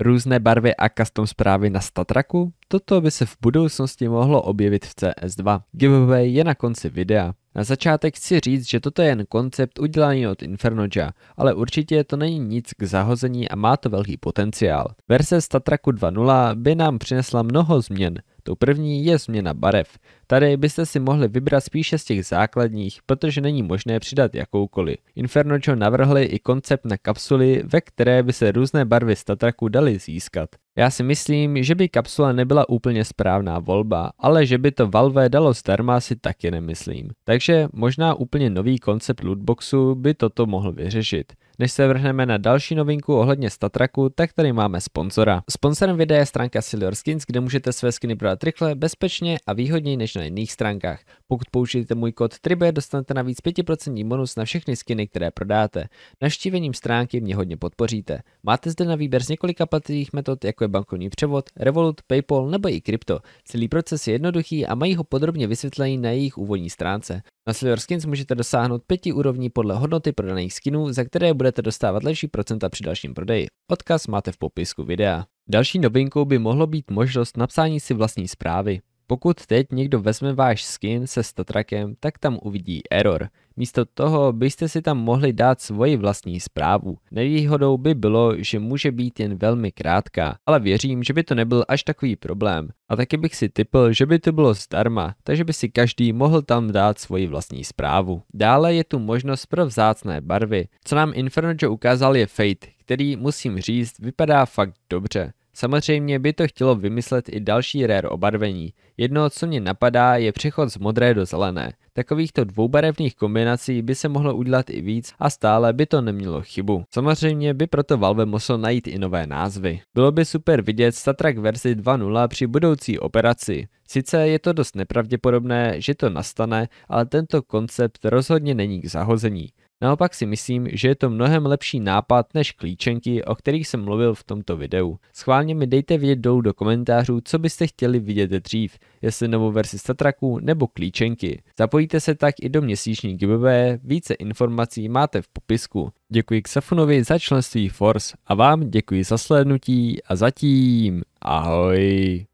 různé barvy a custom zprávy na statraku, toto by se v budoucnosti mohlo objevit v CS2. Giveaway je na konci videa. Na začátek chci říct, že toto je jen koncept udělaný od Infernoja, ale určitě to není nic k zahození a má to velký potenciál. Verze Statraku 2.0 by nám přinesla mnoho změn, Tou první je změna barev. Tady byste si mohli vybrat spíše z těch základních, protože není možné přidat jakoukoliv. Infernojo navrhli i koncept na kapsuly, ve které by se různé barvy statraku daly získat. Já si myslím, že by kapsule nebyla úplně správná volba, ale že by to Valve dalo zdarma si taky nemyslím. Takže možná úplně nový koncept lootboxu by toto mohl vyřešit. Než se vrhneme na další novinku ohledně Statraku, tak tady máme sponzora. Sponzorem videa je stránka Silver Skins, kde můžete své skiny prodat rychle, bezpečně a výhodněji než na jiných stránkách. Pokud použijete můj kód TRIBE, dostanete navíc 5% bonus na všechny skiny, které prodáte. Naštívením stránky mě hodně podpoříte. Máte zde na výběr z několika platných metod, jako je bankovní převod, Revolut, PayPal nebo i krypto. Celý proces je jednoduchý a mají ho podrobně vysvětlený na jejich úvodní stránce. Na Silver Skins můžete dosáhnout pěti úrovní podle hodnoty prodaných skinů, za které budete dostávat lepší procenta při dalším prodeji. Odkaz máte v popisku videa. Další novinkou by mohlo být možnost napsání si vlastní zprávy. Pokud teď někdo vezme váš skin se statrakem, tak tam uvidí error. Místo toho byste si tam mohli dát svoji vlastní zprávu. Nevýhodou by bylo, že může být jen velmi krátká, ale věřím, že by to nebyl až takový problém. A taky bych si typl, že by to bylo zdarma, takže by si každý mohl tam dát svoji vlastní zprávu. Dále je tu možnost pro vzácné barvy. Co nám Inferno Joe ukázal je Fate, který, musím říct, vypadá fakt dobře. Samozřejmě by to chtělo vymyslet i další rare obarvení. Jedno, co mě napadá, je přechod z modré do zelené. Takovýchto dvoubarevných kombinací by se mohlo udělat i víc a stále by to nemělo chybu. Samozřejmě by proto Valve musel najít i nové názvy. Bylo by super vidět Star Trek verzi 2.0 při budoucí operaci. Sice je to dost nepravděpodobné, že to nastane, ale tento koncept rozhodně není k zahození. Naopak si myslím, že je to mnohem lepší nápad než klíčenky, o kterých jsem mluvil v tomto videu. Schválně mi dejte vědět dolů do komentářů, co byste chtěli vidět dřív, jestli novou verzi Statraku nebo klíčenky. Zapojíte se tak i do měsíční giveaway, více informací máte v popisku. Děkuji Safunovi za členství Force a vám děkuji za slednutí a zatím ahoj.